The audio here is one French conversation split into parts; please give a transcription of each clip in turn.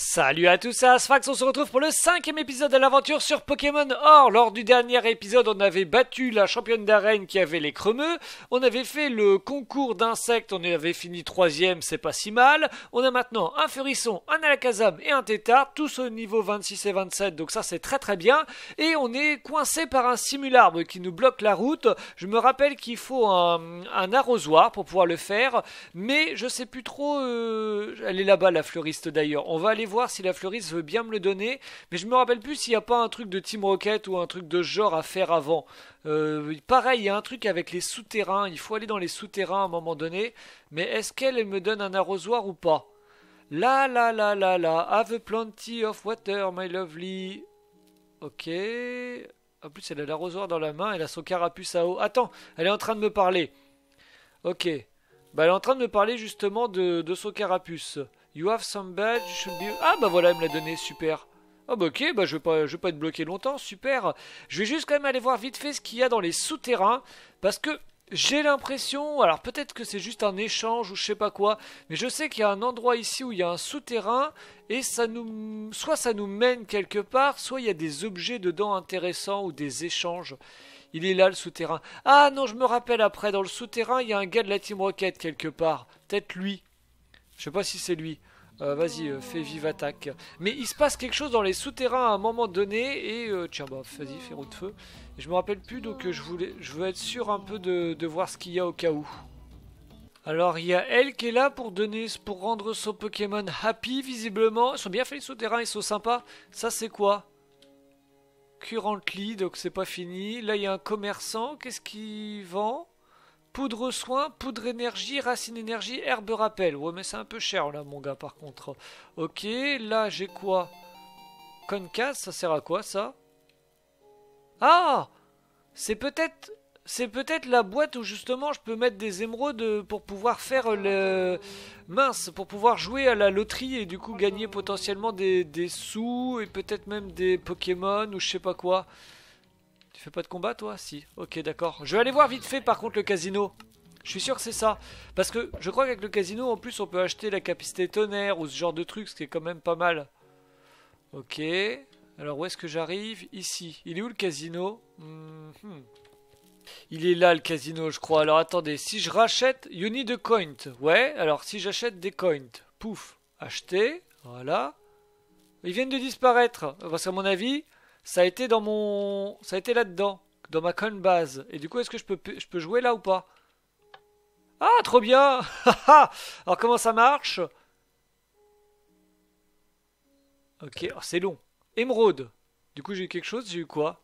Salut à tous, c'est Asphax, on se retrouve pour le cinquième épisode de l'aventure sur Pokémon Or. Lors du dernier épisode, on avait battu la championne d'arène qui avait les cremeux, on avait fait le concours d'insectes, on avait fini troisième, c'est pas si mal. On a maintenant un Furisson, un Alakazam et un Tétard, tous au niveau 26 et 27, donc ça c'est très très bien. Et on est coincé par un simularbre qui nous bloque la route. Je me rappelle qu'il faut un, arrosoir pour pouvoir le faire, mais je sais plus trop... Euh, elle est là-bas la fleuriste d'ailleurs, on va aller voir si la fleuriste veut bien me le donner, mais je me rappelle plus s'il n'y a pas un truc de Team Rocket ou un truc de genre à faire avant. Euh, pareil, il y a un truc avec les souterrains, il faut aller dans les souterrains à un moment donné, mais est-ce qu'elle me donne un arrosoir ou pas La la la la la, have plenty of water, my lovely. Ok. En plus, elle a l'arrosoir dans la main, elle a son carapuce à haut. Attends, elle est en train de me parler. Ok. Bah, elle est en train de me parler justement de, de son carapuce. Ah bah voilà, elle me l'a donné, super. Ah bah ok, bah je vais pas, je vais pas être bloqué longtemps, super. Je vais juste quand même aller voir vite fait ce qu'il y a dans les souterrains, parce que j'ai l'impression, alors peut-être que c'est juste un échange ou je sais pas quoi, mais je sais qu'il y a un endroit ici où il y a un souterrain et ça nous, soit ça nous mène quelque part, soit il y a des objets dedans intéressants ou des échanges. Il est là le souterrain. Ah non, je me rappelle après, dans le souterrain, il y a un gars de la Team Rocket quelque part. Peut-être lui. Je sais pas si c'est lui. Euh, vas-y, euh, fais vive attaque. Mais il se passe quelque chose dans les souterrains à un moment donné. Et euh, tiens, bah vas-y, fais roue de feu. je me rappelle plus, donc je, voulais, je veux être sûr un peu de, voir ce qu'il y a au cas où. Alors il y a elle qui est là pour donner, pour rendre son Pokémon happy visiblement. Ils sont bien faits les souterrains, ils sont sympas. Ça c'est quoi Currently, donc c'est pas fini. Là il y a un commerçant, qu'est-ce qu'il vend Poudre soin, poudre énergie, racine énergie, herbe rappel. Ouais, mais c'est un peu cher là, mon gars, par contre. Ok, là j'ai quoi Concas, ça sert à quoi ça Ah C'est peut-être. C'est peut-être la boîte où justement je peux mettre des émeraudes pour pouvoir faire le. Mince, pour pouvoir jouer à la loterie et du coup gagner potentiellement des, des sous et peut-être même des Pokémon ou je sais pas quoi. Tu fais pas de combat toi Si. Ok d'accord. Je vais aller voir vite fait par contre le casino. Je suis sûr que c'est ça. Parce que je crois qu'avec le casino en plus on peut acheter la capacité tonnerre ou ce genre de truc, ce qui est quand même pas mal. Ok. Alors où est-ce que j'arrive Ici. Il est où le casino mhm. Il est là le casino je crois. Alors attendez, si je rachète... You need a coin. Ouais, alors si j'achète des coins. Pouf. Acheter. Voilà. Ils viennent de disparaître. Parce qu'à mon avis, ça a été dans mon... Ça a été là-dedans, dans ma coin base. Et du coup, est-ce que je peux, je peux jouer là ou pas Ah, trop bien ah, ah. Alors, comment ça marche Ok, oh, c'est long. Émeraude. Du coup, j'ai eu quelque chose J'ai eu quoi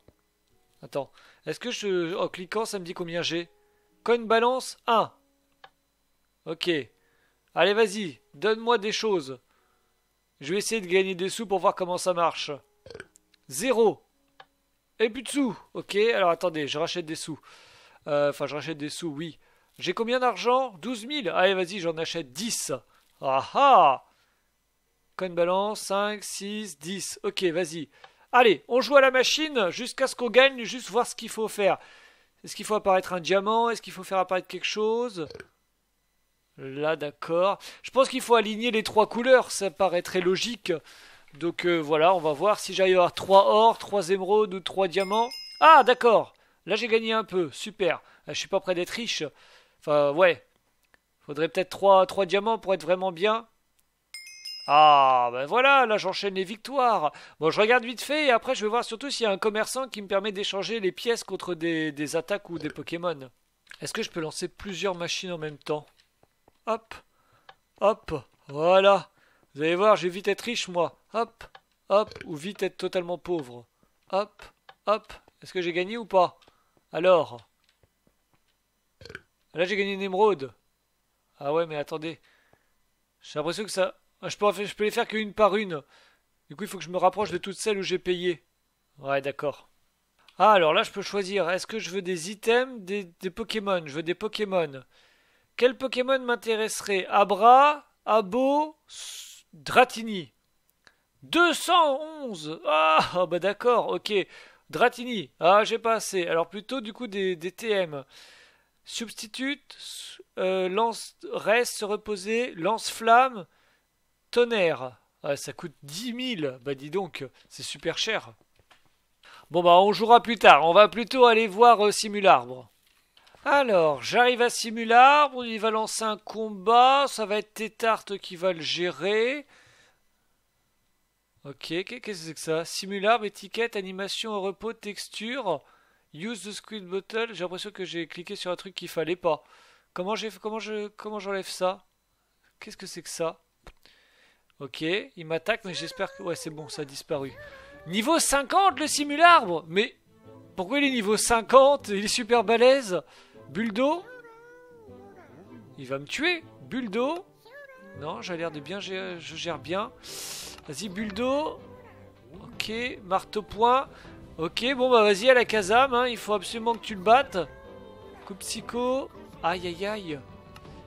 Attends. Est-ce que je... En cliquant, ça me dit combien j'ai Coin balance 1. Ok. Allez, vas-y. Donne-moi des choses. Je vais essayer de gagner des sous pour voir comment ça marche. Zéro. Et plus de sous. Ok, alors attendez, je rachète des sous. Euh, enfin, je rachète des sous, oui. J'ai combien d'argent 12 000. Allez, vas-y, j'en achète 10. Ah ah Coin balance, 5, 6, 10. Ok, vas-y. Allez, on joue à la machine jusqu'à ce qu'on gagne, juste voir ce qu'il faut faire. Est-ce qu'il faut apparaître un diamant Est-ce qu'il faut faire apparaître quelque chose Là, d'accord. Je pense qu'il faut aligner les trois couleurs, ça paraît très logique. Donc euh, voilà, on va voir si j'ai à avoir 3 or, 3 émeraudes ou 3 diamants. Ah, d'accord Là, j'ai gagné un peu. Super. Euh, je suis pas près d'être riche. Enfin, ouais. Faudrait peut-être 3, diamants pour être vraiment bien. Ah, ben voilà, là j'enchaîne les victoires. Bon, je regarde vite fait et après je vais voir surtout s'il y a un commerçant qui me permet d'échanger les pièces contre des, des attaques ou des Pokémon. Est-ce que je peux lancer plusieurs machines en même temps Hop, hop, voilà. Vous allez voir, je vais vite être riche, moi. Hop, hop, ou vite être totalement pauvre. Hop, hop. Est-ce que j'ai gagné ou pas Alors ah, Là, j'ai gagné une émeraude. Ah ouais, mais attendez. J'ai l'impression que ça... Ah, je peux, les faire qu'une par une. Du coup, il faut que je me rapproche de toutes celles où j'ai payé. Ouais, d'accord. Ah, alors là, je peux choisir. Est-ce que je veux des items, des, Pokémon Je veux des Pokémon. Quel Pokémon m'intéresserait Abra, Abo, Dratini. 211 Ah, oh, bah d'accord, ok. Dratini. Ah, j'ai pas assez. Alors plutôt du coup des, TM. Substitute, euh, lance, reste, se reposer, lance-flamme, tonnerre. Ah, ça coûte 10 000. Bah dis donc, c'est super cher. Bon bah on jouera plus tard. On va plutôt aller voir euh, Simularbre. Alors, j'arrive à Simular, il va lancer un combat, ça va être Tétarte qui va le gérer. Ok, qu'est-ce que c'est que ça Simular, étiquette, animation repos, texture, use the squid bottle, j'ai l'impression que j'ai cliqué sur un truc qu'il fallait pas. Comment comment je comment j'enlève ça Qu'est-ce que c'est que ça Ok, il m'attaque mais j'espère que... Ouais c'est bon, ça a disparu. Niveau 50 le simularbre Mais pourquoi il est niveau 50 Il est super balèze Buldo Il va me tuer Buldo Non, j'ai l'air de bien, je gère bien. Vas-y, Buldo Ok, marteau point. Ok, bon bah vas-y à la Kazam, hein, il faut absolument que tu le battes. Coup psycho. Aïe aïe aïe.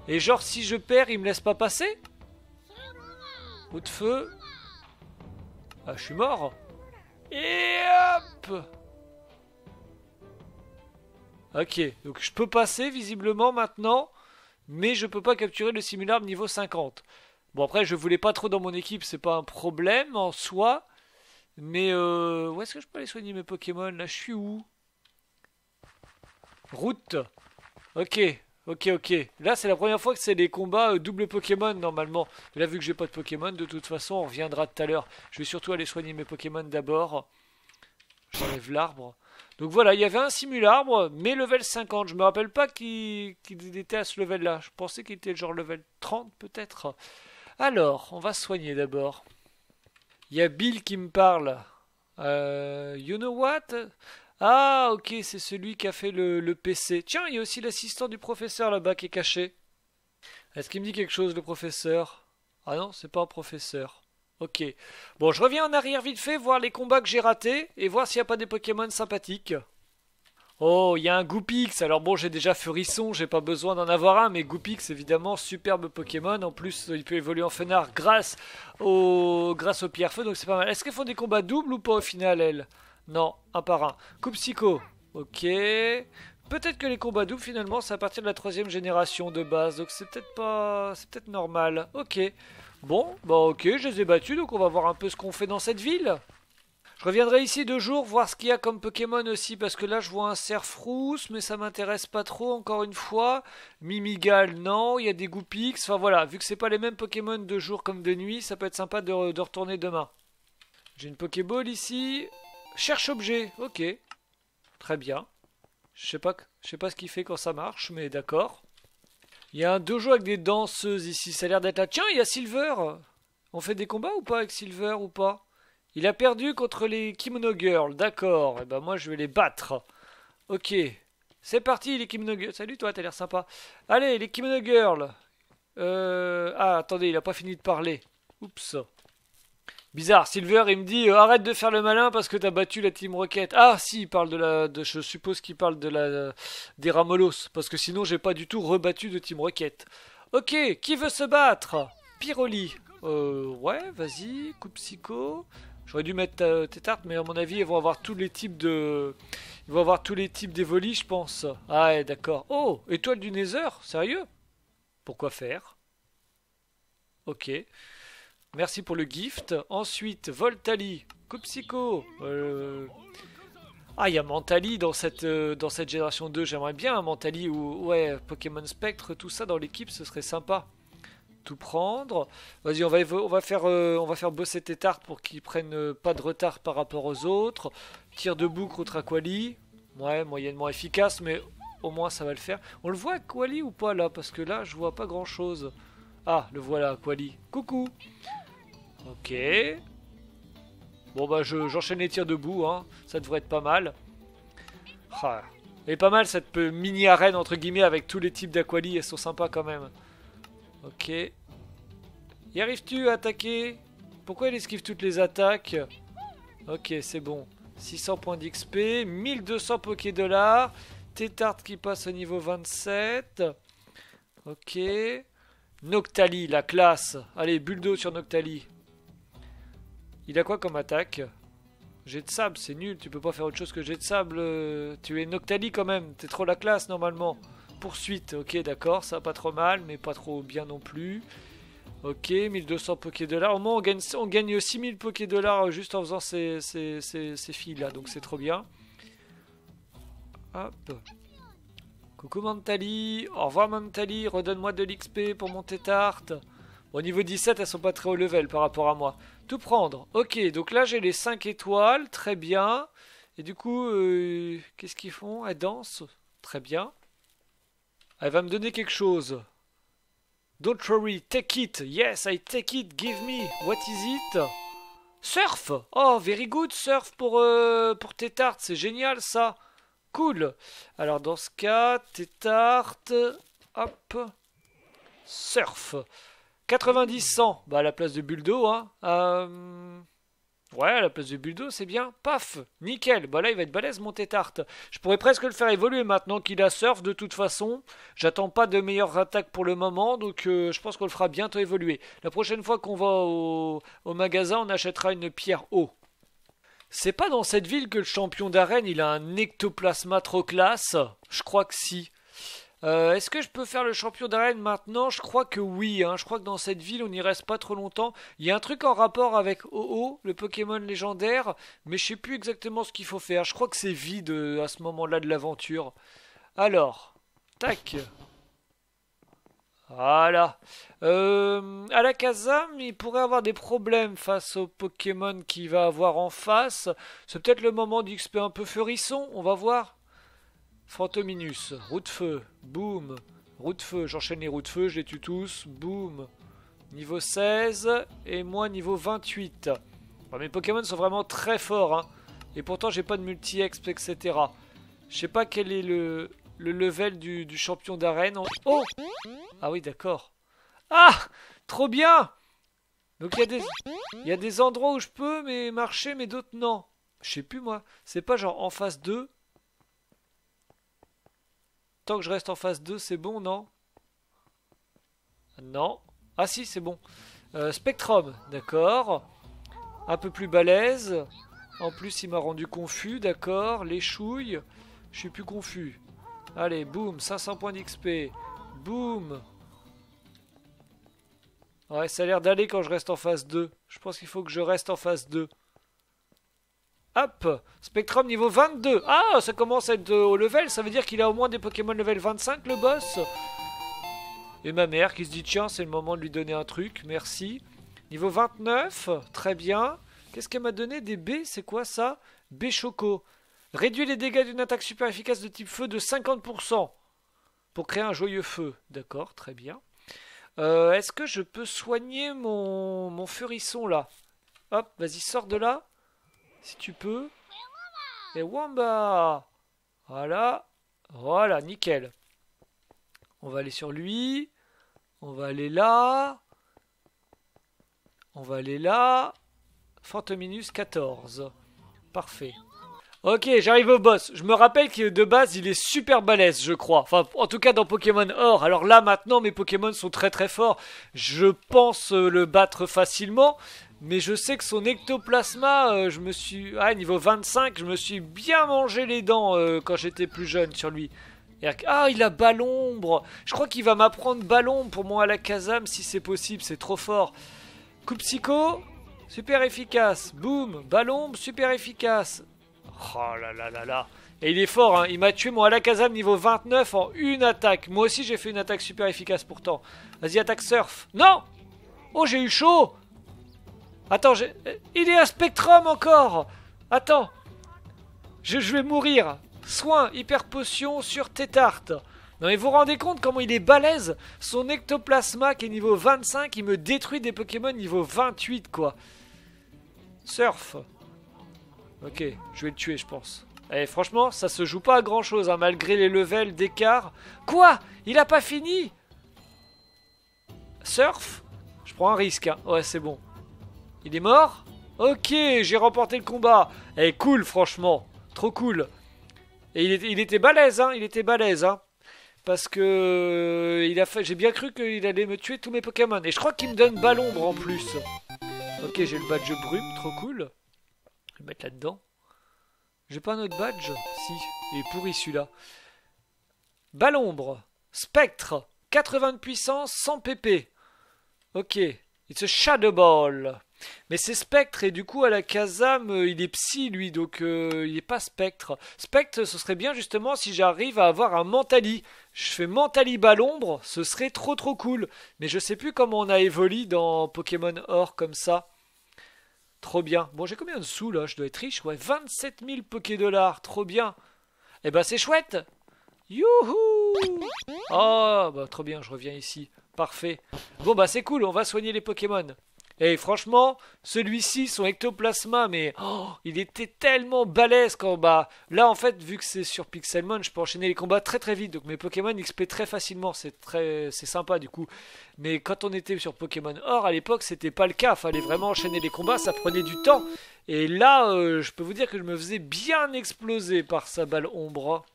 Et genre si je perds, il me laisse pas passer Coup de feu. Ah, je suis mort. Et hop Ok, donc je peux passer visiblement maintenant, mais je peux pas capturer le simulacre niveau 50. Bon après, je voulais pas trop dans mon équipe, c'est pas un problème en soi. Mais euh, où est-ce que je peux aller soigner mes Pokémon Là, je suis où Route. Ok, ok, ok. Là, c'est la première fois que c'est des combats euh, double Pokémon normalement. Là, vu que j'ai pas de Pokémon, de toute façon, on reviendra tout à l'heure. Je vais surtout aller soigner mes Pokémon d'abord. J'enlève l'arbre. Donc voilà, il y avait un simularbre, mais level 50. Je me rappelle pas qui était à ce level-là. Je pensais qu'il était genre level 30 peut-être. Alors, on va soigner d'abord. Il y a Bill qui me parle. Euh, you know what Ah, ok, c'est celui qui a fait le, le PC. Tiens, il y a aussi l'assistant du professeur là-bas qui est caché. Est-ce qu'il me dit quelque chose, le professeur Ah non, c'est pas un professeur. Ok. Bon, je reviens en arrière vite fait, voir les combats que j'ai ratés et voir s'il n'y a pas des Pokémon sympathiques. Oh, il y a un Goopix, Alors bon, j'ai déjà Furisson, j'ai pas besoin d'en avoir un, mais Goopix, évidemment, superbe Pokémon. En plus, il peut évoluer en Fenard grâce au, grâce au Pierre-Feu, donc c'est pas mal. Est-ce qu'elles font des combats doubles ou pas au final, elles Non, un par un. psycho ok. Peut-être que les combats doubles, finalement, c'est à partir de la troisième génération de base, donc c'est peut-être pas... c'est peut-être normal. Ok. Bon, bah ok, je les ai battus, donc on va voir un peu ce qu'on fait dans cette ville. Je reviendrai ici deux jours, voir ce qu'il y a comme Pokémon aussi, parce que là je vois un rousse, mais ça m'intéresse pas trop, encore une fois. Mimigal, non, il y a des Goopix, enfin voilà, vu que c'est pas les mêmes Pokémon de jour comme de nuit, ça peut être sympa de, retourner demain. J'ai une Pokéball ici. Cherche objet, ok. Très bien. Je sais pas, je sais pas ce qu'il fait quand ça marche, mais d'accord. Il y a un dojo avec des danseuses ici, ça a l'air d'être là. Tiens, il y a Silver On fait des combats ou pas avec Silver ou pas Il a perdu contre les Kimono Girls, d'accord. Et eh ben moi je vais les battre. Ok, c'est parti les Kimono Girls. Salut toi, t'as l'air sympa. Allez, les Kimono Girls euh... Ah, attendez, il a pas fini de parler. Oups. Bizarre, Silver, il me dit euh, arrête de faire le malin parce que t'as battu la Team Rocket. Ah, si, il parle de la. je suppose qu'il parle de la. Euh, des Ramolos, parce que sinon j'ai pas du tout rebattu de Team Rocket. Ok, qui veut se battre Piroli. Euh, ouais, vas-y, coup psycho. J'aurais dû mettre euh, tes tartes, mais à mon avis, ils vont avoir tous les types de. Ils vont avoir tous les types d'évolis, je pense. Ah, ouais, d'accord. Oh, étoile du Nether Sérieux Pourquoi faire Ok. Merci pour le gift. Ensuite, Voltali, Copsico. Euh, ah, il y a Mentali dans cette, euh, dans cette génération 2. J'aimerais bien un Mentali ou ouais, Pokémon Spectre, tout ça dans l'équipe, ce serait sympa. Tout prendre. Vas-y, on va, on, va faire, euh, on va faire bosser Tétard pour qu'il prenne pas de retard par rapport aux autres. Tir de boucle contre Aquali. Ouais, moyennement efficace, mais au moins ça va le faire. On le voit Aquali ou pas là Parce que là, je vois pas grand-chose. Ah, le voilà, Aquali. Coucou Ok. Bon bah j'enchaîne les tirs debout, hein. ça devrait être pas mal. Elle ah. Et pas mal cette mini-arène entre guillemets avec tous les types d'aquali, elles sont sympas quand même. Ok. Y arrives-tu à attaquer Pourquoi il esquive toutes les attaques Ok, c'est bon. 600 points d'XP, 1200 Poké dollars, Tétard qui passe au niveau 27. Ok. Noctali, la classe. Allez, bulldo sur Noctali. Il a quoi comme attaque Jet de sable, c'est nul. Tu peux pas faire autre chose que jet de sable. Euh, tu es Noctali quand même. T'es trop la classe normalement. Poursuite, ok, d'accord. Ça pas trop mal, mais pas trop bien non plus. Ok, 1200 dollars. Au moins, on gagne, on gagne 6000 euh, juste en faisant ces, ces, ces, filles-là. Donc, c'est trop bien. Hop. Coucou Mantali, au revoir Mantali, redonne-moi de l'XP pour mon tarte. Au niveau 17, elles sont pas très haut level par rapport à moi. Tout prendre. Ok, donc là j'ai les 5 étoiles, très bien. Et du coup, euh, qu'est-ce qu'ils font Elles dansent, très bien. Elle va me donner quelque chose. Don't worry, take it. Yes, I take it. Give me. What is it Surf Oh, very good, surf pour, euh, pour c'est génial ça Cool. Alors dans ce cas, Tétarte, hop, surf. 90-100, bah à la place de Buldo, hein. Euh, ouais, à la place de Buldo, c'est bien. Paf, nickel. Bah là, il va être balèze, mon Tétarte. Je pourrais presque le faire évoluer maintenant qu'il a surf de toute façon. J'attends pas de meilleure attaque pour le moment, donc euh, je pense qu'on le fera bientôt évoluer. La prochaine fois qu'on va au... au magasin, on achètera une pierre haut. C'est pas dans cette ville que le champion d'arène il a un ectoplasma trop classe Je crois que si. Euh, est-ce que je peux faire le champion d'arène maintenant Je crois que oui. Hein. Je crois que dans cette ville, on n'y reste pas trop longtemps. Il y a un truc en rapport avec OO, le Pokémon légendaire, mais je sais plus exactement ce qu'il faut faire. Je crois que c'est vide euh, à ce moment-là de l'aventure. Alors, tac. Voilà. Euh, à la Kazam, il pourrait avoir des problèmes face au Pokémon qu'il va avoir en face. C'est peut-être le moment d'XP un peu feurisson, on va voir. Fantominus, route de feu, boum, Route de feu, j'enchaîne les roues de feu, je les tue tous, boum. Niveau 16 et moi niveau 28. mes Pokémon sont vraiment très forts, hein. Et pourtant j'ai pas de multi-exp, etc. Je sais pas quel est le le level du, champion d'arène. Oh Ah oui, d'accord. Ah Trop bien Donc il y, a des... endroits où je peux mais marcher, mais d'autres non. Je sais plus, moi. C'est pas genre en phase 2 Tant que je reste en phase 2, c'est bon, non Non. Ah si, c'est bon. Euh, Spectrum, d'accord. Un peu plus balèze. En plus, il m'a rendu confus, d'accord. Les chouilles, je suis plus confus. Allez, boum, 500 points d'XP. Boum. Ouais, ça a l'air d'aller quand je reste en phase 2. Je pense qu'il faut que je reste en phase 2. Hop Spectrum niveau 22 Ah, ça commence à être euh, au level, ça veut dire qu'il a au moins des Pokémon level 25, le boss Et ma mère qui se dit, tiens, c'est le moment de lui donner un truc, merci. Niveau 29, très bien. Qu'est-ce qu'elle m'a donné Des B, c'est quoi ça B Choco. Réduit les dégâts d'une attaque super efficace de type feu de 50% pour créer un joyeux feu. D'accord, très bien. Euh, est-ce que je peux soigner mon, furisson là Hop, vas-y, sors de là. Si tu peux. Et Wamba Voilà. Voilà, nickel. On va aller sur lui. On va aller là. On va aller là. Fantominus 14. Parfait. Ok, j'arrive au boss. Je me rappelle que de base, il est super balèze, je crois. Enfin, en tout cas dans Pokémon Or. Alors là, maintenant, mes Pokémon sont très très forts. Je pense euh, le battre facilement. Mais je sais que son ectoplasma, euh, je me suis... Ah, niveau 25, je me suis bien mangé les dents euh, quand j'étais plus jeune sur lui. Ah, il a Ballombre. Je crois qu'il va m'apprendre ballon pour moi à la Alakazam si c'est possible, c'est trop fort. Coup psycho, super efficace. Boum, Ballombre, super efficace. Oh là là là là. Et il est fort, hein. il m'a tué mon Alakazam niveau 29 en une attaque. Moi aussi j'ai fait une attaque super efficace pourtant. Vas-y, attaque surf. Non Oh, j'ai eu chaud Attends, j'ai... Euh, il est à Spectrum encore Attends je, vais mourir. Soin, hyper potion sur Tétarte. Non mais vous vous rendez compte comment il est balèze Son ectoplasma qui est niveau 25, il me détruit des Pokémon niveau 28 quoi. Surf. Ok, je vais le tuer, je pense. Eh, franchement, ça se joue pas à grand chose, hein, malgré les levels d'écart. Quoi Il a pas fini Surf Je prends un risque, hein. Ouais, c'est bon. Il est mort Ok, j'ai remporté le combat. Eh, cool, franchement. Trop cool. Et il, était, balèze, hein. Il était balèze, hein. Parce que euh, j'ai bien cru qu'il allait me tuer tous mes Pokémon. Et je crois qu'il me donne Balombre en plus. Ok, j'ai le badge Brume, trop cool. Je le mettre là-dedans. J'ai pas un autre badge Si, il est pourri celui-là. Balombre, Spectre, 80 de puissance, 100 pp. Ok, it's a Shadow Ball. Mais c'est Spectre, et du coup, à la Kazam, euh, il est psy, lui, donc euh, il n'est pas Spectre. Spectre, ce serait bien, justement, si j'arrive à avoir un Mentali. Je fais Mentali Balombre, ce serait trop trop cool. Mais je sais plus comment on a évolué dans Pokémon Or comme ça. Trop bien. Bon, j'ai combien de sous là Je dois être riche. Ouais, 27 000 poké dollars. Trop bien. Eh ben, c'est chouette. Youhou Oh, bah trop bien, je reviens ici. Parfait. Bon, bah c'est cool, on va soigner les Pokémon. Et franchement, celui-ci, son ectoplasma, mais oh, il était tellement balèze quand... bas. Là, en fait, vu que c'est sur Pixelmon, je peux enchaîner les combats très très vite. Donc mes Pokémon XP très facilement. C'est très, c'est sympa du coup. Mais quand on était sur Pokémon Or, à l'époque, c'était pas le cas. Fallait vraiment enchaîner les combats. Ça prenait du temps. Et là, euh, je peux vous dire que je me faisais bien exploser par sa balle ombre.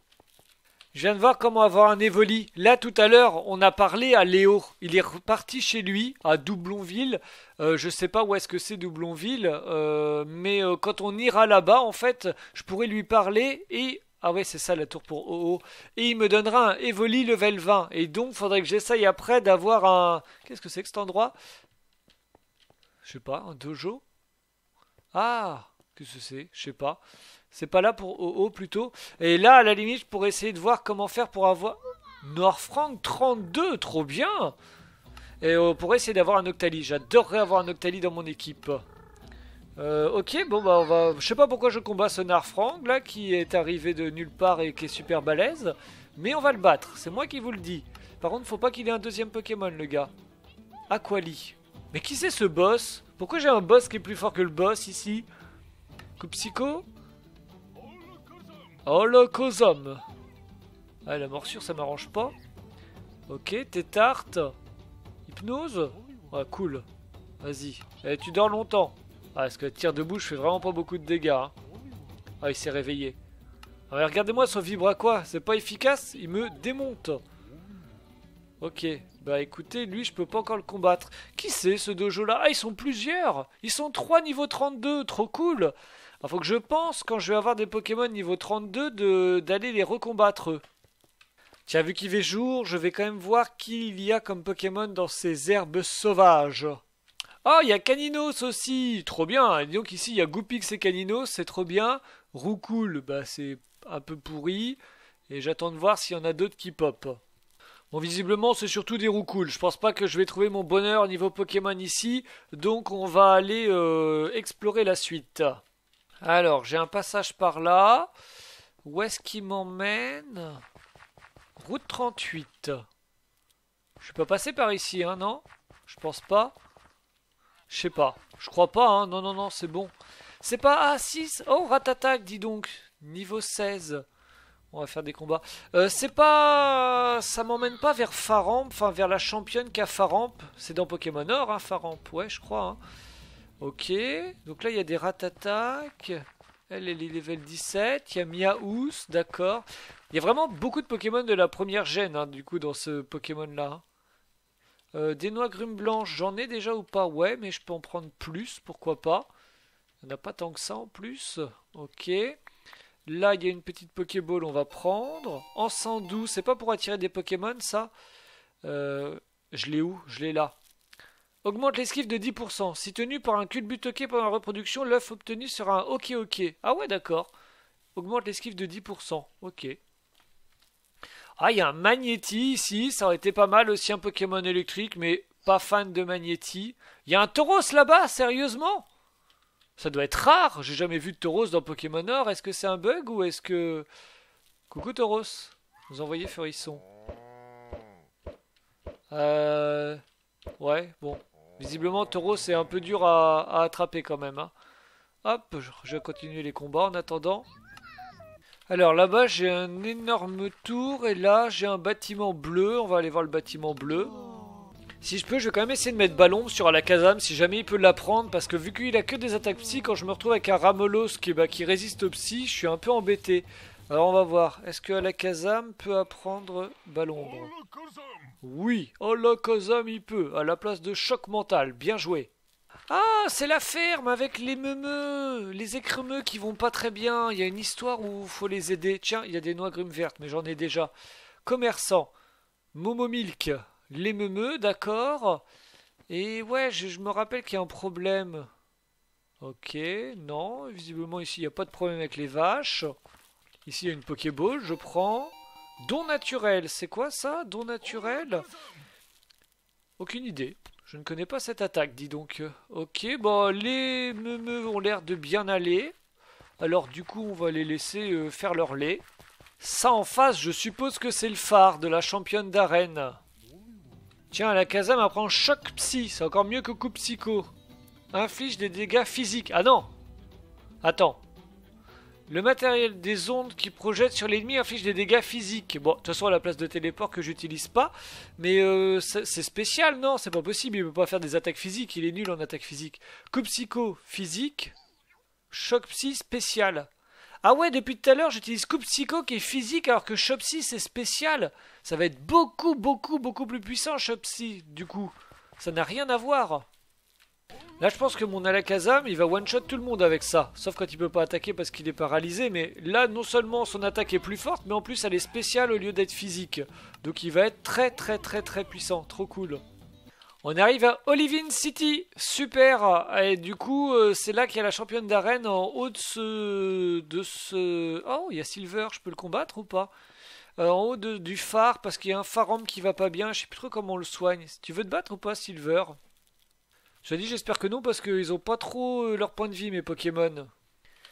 Je viens de voir comment avoir un Evoli. Là, tout à l'heure, on a parlé à Léo. Il est reparti chez lui, à Doublonville. Je euh, je sais pas où est-ce que c'est Doublonville, euh, mais euh, quand on ira là-bas, en fait, je pourrai lui parler et ah ouais, c'est ça la tour pour OO. Et il me donnera un Evoli level 20. Et donc, il faudrait que j'essaye après d'avoir un... Qu'est-ce que c'est que cet endroit Je sais pas, un dojo Ah que ce c'est Je sais pas. C'est pas là pour OO plutôt. Et là, à la limite, je pourrais essayer de voir comment faire pour avoir. Noirfranc 32, trop bien Et on pourrait essayer d'avoir un Octali. J'adorerais avoir un Octali dans mon équipe. Euh, ok, bon bah on va... Je sais pas pourquoi je combats ce Narfrang là, qui est arrivé de nulle part et qui est super balèze. Mais on va le battre, c'est moi qui vous le dis. Par contre, faut pas qu'il ait un deuxième Pokémon, le gars. Aquali. Mais qui c'est ce boss Pourquoi j'ai un boss qui est plus fort que le boss ici Psycho Holocosome. Ah, la morsure, ça m'arrange pas. Ok, Tétarte. Hypnose ah cool. Vas-y. Eh, tu dors longtemps. Ah, parce que tir de bouche fait vraiment pas beaucoup de dégâts. Hein. Ah, il s'est réveillé. Ah, regardez-moi son vibre à quoi C'est pas efficace Il me démonte. Ok. Bah écoutez, lui, je peux pas encore le combattre. Qui c'est ce dojo-là ah, ils sont plusieurs Ils sont trois niveau 32, trop cool il faut que je pense, quand je vais avoir des Pokémon niveau 32, d'aller les recombattre Tiens, vu qu'il fait jour, je vais quand même voir qu'il y a comme Pokémon dans ces herbes sauvages. Oh, il y a Caninos aussi Trop bien Et Donc ici, il y a Goopix et Caninos, c'est trop bien. Roucoule, bah c'est un peu pourri. Et j'attends de voir s'il y en a d'autres qui pop. Bon, visiblement, c'est surtout des Roucoules. Je pense pas que je vais trouver mon bonheur niveau Pokémon ici. Donc on va aller euh, explorer la suite. Alors, j'ai un passage par là. Où est-ce qu'il m'emmène Route 38. Je peux passer par ici, hein, non Je pense pas. Je sais pas. Je crois pas, hein. Non, non, non, c'est bon. C'est pas A6 ah, Oh, ratatac, dis donc. Niveau 16. On va faire des combats. Euh, c'est pas... Ça m'emmène pas vers Faramp, enfin, vers la championne qu'a Faramp. C'est dans Pokémon Or, hein, Faramp. Ouais, je crois, hein. Ok, donc là il y a des ratatac. Elle, elle est level 17. Il y a Miaous, d'accord. Il y a vraiment beaucoup de Pokémon de la première gêne, hein, du coup, dans ce Pokémon-là. Euh, des noix grumes blanches, j'en ai déjà ou pas Ouais, mais je peux en prendre plus, pourquoi pas. Il n'y en a pas tant que ça en plus. Ok. Là, il y a une petite Pokéball, on va prendre. En 112, c'est pas pour attirer des Pokémon, ça euh, Je l'ai où Je l'ai là. Augmente l'esquive de 10%. Si tenu par un culbutoqué pendant la reproduction, l'œuf obtenu sera un ok ok. Ah ouais, d'accord. Augmente l'esquive de 10%. Ok. Ah, il y a un Magnéti ici. Ça aurait été pas mal aussi un Pokémon électrique, mais pas fan de Magnéti. Il y a un Tauros là-bas, sérieusement Ça doit être rare. J'ai jamais vu de Tauros dans Pokémon Or. Est-ce que c'est un bug ou est-ce que. Coucou Tauros. Vous envoyez Furisson. Euh. Ouais, bon. Visiblement, taureau, c'est un peu dur à, attraper quand même. Hein. Hop, je vais continuer les combats en attendant. Alors là-bas, j'ai un énorme tour et là, j'ai un bâtiment bleu. On va aller voir le bâtiment bleu. Si je peux, je vais quand même essayer de mettre Ballon sur Alakazam, si jamais il peut l'apprendre. parce que vu qu'il a que des attaques psy, quand je me retrouve avec un Ramolos qui, bah, résiste au psy, je suis un peu embêté. Alors on va voir, est-ce que la peut apprendre Ballon oui, Kazam, oh y peut, à la place de choc mental, bien joué. Ah, c'est la ferme avec les meumeux, les écremeux qui vont pas très bien. Il y a une histoire où faut les aider. Tiens, il y a des noix grumes vertes, mais j'en ai déjà. Commerçant, momomilk, Milk, les meumeux, d'accord. Et ouais, je, je me rappelle qu'il y a un problème. Ok, non, visiblement ici il n'y a pas de problème avec les vaches. Ici il y a une Pokéball, je prends. Don naturel, c'est quoi ça Don naturel Aucune idée. Je ne connais pas cette attaque, dis donc. Ok, bon, les meumeux ont l'air de bien aller. Alors du coup, on va les laisser euh, faire leur lait. Ça en face, je suppose que c'est le phare de la championne d'arène. Tiens, la Kazam apprend choc psy, c'est encore mieux que coup psycho. Inflige des dégâts physiques. Ah non Attends, le matériel des ondes qui projettent sur l'ennemi inflige des dégâts physiques. Bon, de toute façon, la place de téléport que j'utilise pas. Mais euh, c'est spécial, non C'est pas possible, il peut pas faire des attaques physiques. Il est nul en attaque physique. Coup psycho, physique. Choc psy, spécial. Ah ouais, depuis tout à l'heure, j'utilise coup psycho qui est physique alors que choc psy, c'est spécial. Ça va être beaucoup, beaucoup, beaucoup plus puissant, choc psy, du coup. Ça n'a rien à voir. Là, je pense que mon Alakazam, il va one-shot tout le monde avec ça. Sauf quand il peut pas attaquer parce qu'il est paralysé. Mais là, non seulement son attaque est plus forte, mais en plus, elle est spéciale au lieu d'être physique. Donc, il va être très, très, très, très puissant. Trop cool. On arrive à Olivine City. Super. Et du coup, euh, c'est là qu'il y a la championne d'arène en haut de ce... de ce... Oh, il y a Silver. Je peux le combattre ou pas euh, en haut de, du phare parce qu'il y a un phare homme qui va pas bien. Je sais plus trop comment on le soigne. Tu veux te battre ou pas, Silver je dis j'espère que non, parce qu'ils ont pas trop euh, leur point de vie, mes Pokémon.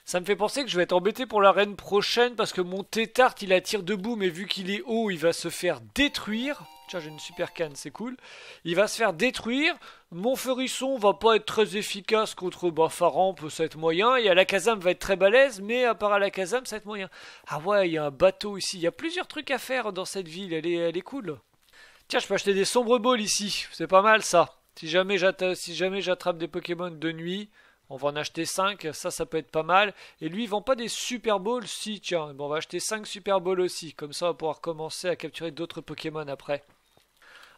Ça me fait penser que je vais être embêté pour l'arène prochaine, parce que mon Tétart, il attire debout, mais vu qu'il est haut, il va se faire détruire. Tiens, j'ai une super canne, c'est cool. Il va se faire détruire. Mon Ferisson va pas être très efficace contre Bafaran, peut ça être moyen. Et Alakazam va être très balèze, mais à part Alakazam, ça va être moyen. Ah ouais, il y a un bateau ici. Il y a plusieurs trucs à faire dans cette ville, elle est, elle est cool. Tiens, je peux acheter des sombres bols ici. C'est pas mal, ça. Si jamais j'attrape des Pokémon de nuit, on va en acheter 5, ça, ça peut être pas mal. Et lui, il vend pas des Super Balls Si, tiens, on va acheter 5 Super Balls aussi. Comme ça, on va pouvoir commencer à capturer d'autres Pokémon après.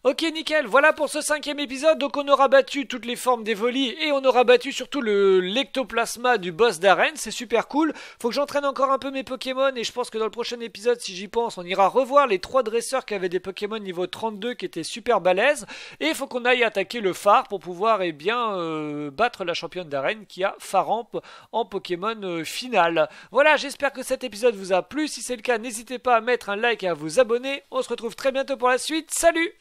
Ok, nickel. Voilà pour ce cinquième épisode. Donc, on aura battu toutes les formes des volis et on aura battu surtout le l'ectoplasma du boss d'arène. C'est super cool. Faut que j'entraîne encore un peu mes Pokémon et je pense que dans le prochain épisode, si j'y pense, on ira revoir les trois dresseurs qui avaient des Pokémon niveau 32 qui étaient super balèzes. Et faut qu'on aille attaquer le phare pour pouvoir, eh bien, euh, battre la championne d'arène qui a Faramp en Pokémon euh, final. Voilà, j'espère que cet épisode vous a plu. Si c'est le cas, n'hésitez pas à mettre un like et à vous abonner. On se retrouve très bientôt pour la suite. Salut!